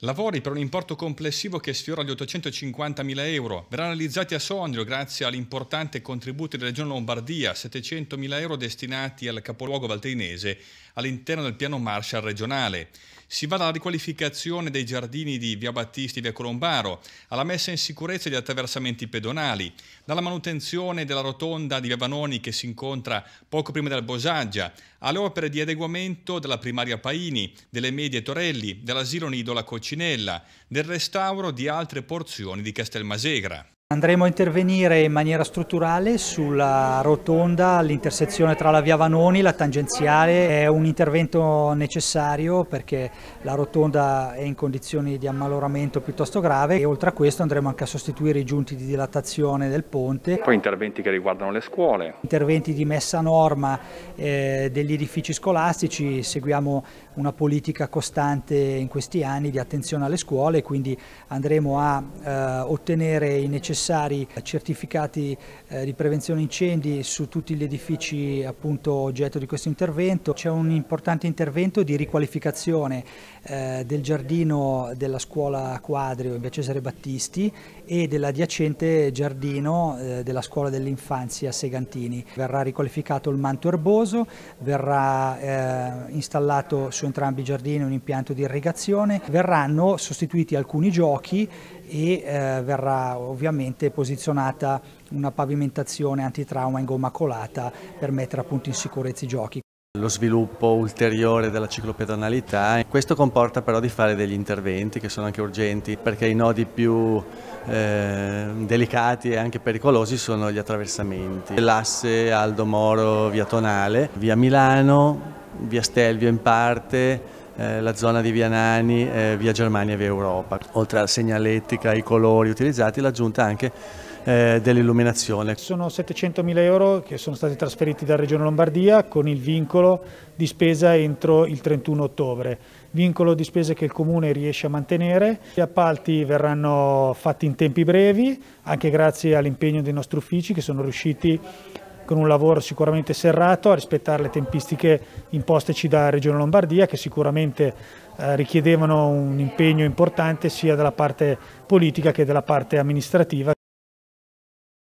Lavori per un importo complessivo che sfiora gli 850.000 euro verranno realizzati a Sondrio grazie all'importante contributo della Regione Lombardia, 700.000 euro destinati al capoluogo valteinese all'interno del piano Marshall regionale. Si va dalla riqualificazione dei giardini di Via Battisti e Via Colombaro, alla messa in sicurezza degli attraversamenti pedonali, dalla manutenzione della rotonda di Via Vanoni che si incontra poco prima del Bosaggia, alle opere di adeguamento della primaria Paini, delle medie Torelli, dell'asilo Nidola Coccinella, del restauro di altre porzioni di Castelmasegra. Andremo a intervenire in maniera strutturale sulla rotonda all'intersezione tra la via Vanoni e la tangenziale. È un intervento necessario perché la rotonda è in condizioni di ammaloramento piuttosto grave e oltre a questo andremo anche a sostituire i giunti di dilatazione del ponte. Poi interventi che riguardano le scuole. Interventi di messa a norma eh, degli edifici scolastici. Seguiamo una politica costante in questi anni di attenzione alle scuole quindi andremo a eh, ottenere i necessari necessari certificati eh, di prevenzione incendi su tutti gli edifici appunto, oggetto di questo intervento. C'è un importante intervento di riqualificazione eh, del giardino della scuola Quadrio in via Cesare Battisti e dell'adiacente giardino eh, della scuola dell'infanzia Segantini. Verrà riqualificato il manto erboso, verrà installato su entrambi i giardini un impianto di irrigazione, verranno sostituiti alcuni giochi e verrà ovviamente ovviamente posizionata una pavimentazione antitrauma in gomma colata per mettere appunto in sicurezza i giochi lo sviluppo ulteriore della ciclopedonalità. Questo comporta però di fare degli interventi che sono anche urgenti perché i nodi più eh, delicati e anche pericolosi sono gli attraversamenti. L'asse Aldo Moro via Tonale, via Milano, via Stelvio in parte, eh, la zona di Via Nani, eh, Via Germania e Via Europa. Oltre alla segnaletica, ai colori utilizzati, l'aggiunta anche eh, dell'illuminazione. Sono 700.000 euro che sono stati trasferiti dalla Regione Lombardia con il vincolo di spesa entro il 31 ottobre, vincolo di spesa che il Comune riesce a mantenere. Gli appalti verranno fatti in tempi brevi, anche grazie all'impegno dei nostri uffici che sono riusciti con un lavoro sicuramente serrato a rispettare le tempistiche imposteci da Regione Lombardia che sicuramente eh, richiedevano un impegno importante sia dalla parte politica che dalla parte amministrativa.